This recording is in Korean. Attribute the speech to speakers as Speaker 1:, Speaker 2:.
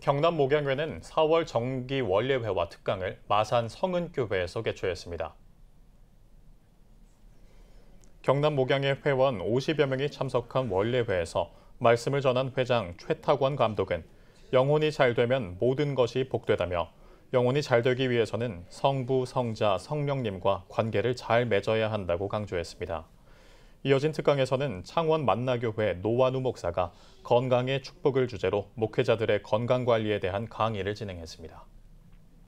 Speaker 1: 경남 목양회는 4월 정기 원례회와 특강을 마산 성은교회에서 개최했습니다. 경남 목양회 회원 50여 명이 참석한 원례회에서 말씀을 전한 회장 최탁원 감독은 영혼이 잘 되면 모든 것이 복되다며 영혼이 잘 되기 위해서는 성부, 성자, 성령님과 관계를 잘 맺어야 한다고 강조했습니다. 이어진 특강에서는 창원 만나교회 노완우 목사가 건강의 축복을 주제로 목회자들의 건강관리에 대한 강의를 진행했습니다.